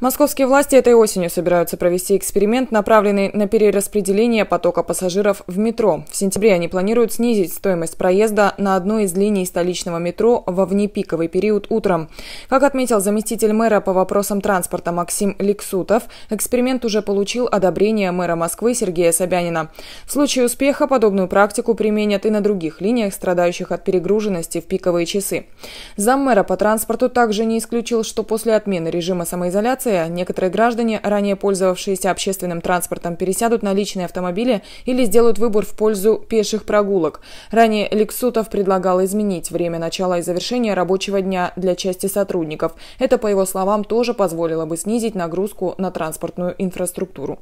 Московские власти этой осенью собираются провести эксперимент, направленный на перераспределение потока пассажиров в метро. В сентябре они планируют снизить стоимость проезда на одной из линий столичного метро во внепиковый период утром. Как отметил заместитель мэра по вопросам транспорта Максим Лексутов, эксперимент уже получил одобрение мэра Москвы Сергея Собянина. В случае успеха подобную практику применят и на других линиях, страдающих от перегруженности в пиковые часы. Заммэра по транспорту также не исключил, что после отмены режима самоизоляции ТЦ. Некоторые граждане, ранее пользовавшиеся общественным транспортом, пересядут на личные автомобили или сделают выбор в пользу пеших прогулок. Ранее Лексутов предлагал изменить время начала и завершения рабочего дня для части сотрудников. Это, по его словам, тоже позволило бы снизить нагрузку на транспортную инфраструктуру.